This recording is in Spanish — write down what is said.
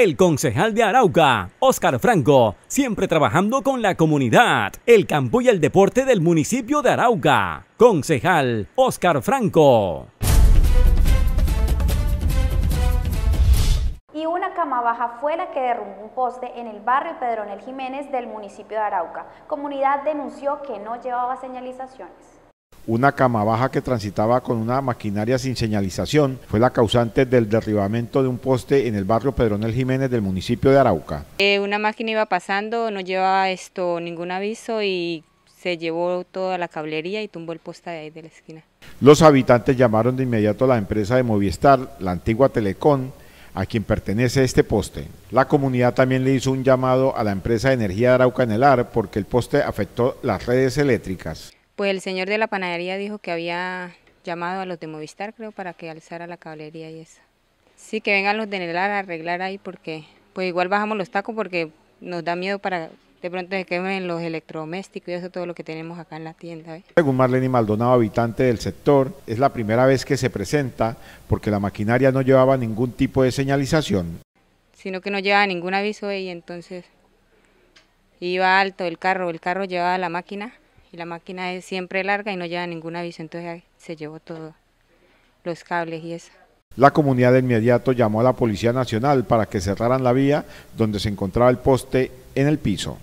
El concejal de Arauca, Óscar Franco, siempre trabajando con la comunidad, el campo y el deporte del municipio de Arauca. Concejal Óscar Franco. y una cama baja fue la que derrumbó un poste en el barrio Pedronel Jiménez del municipio de Arauca. Comunidad denunció que no llevaba señalizaciones una cama baja que transitaba con una maquinaria sin señalización fue la causante del derribamiento de un poste en el barrio Pedronel Jiménez del municipio de Arauca. Eh, una máquina iba pasando, no llevaba esto ningún aviso y se llevó toda la cablería y tumbó el poste de ahí de la esquina. Los habitantes llamaron de inmediato a la empresa de Movistar, la antigua Telecom, a quien pertenece este poste. La comunidad también le hizo un llamado a la empresa de energía de Arauca porque el poste afectó las redes eléctricas pues el señor de la panadería dijo que había llamado a los de Movistar, creo, para que alzara la caballería y eso. Sí, que vengan los de Nelar a arreglar ahí porque pues igual bajamos los tacos porque nos da miedo para de pronto se quemen los electrodomésticos y eso todo lo que tenemos acá en la tienda. ¿eh? Según Marlene Maldonado, habitante del sector, es la primera vez que se presenta porque la maquinaria no llevaba ningún tipo de señalización. Sino que no llevaba ningún aviso y entonces iba alto el carro, el carro llevaba la máquina y la máquina es siempre larga y no lleva ningún aviso, entonces se llevó todos los cables y eso. La comunidad de inmediato llamó a la Policía Nacional para que cerraran la vía donde se encontraba el poste en el piso.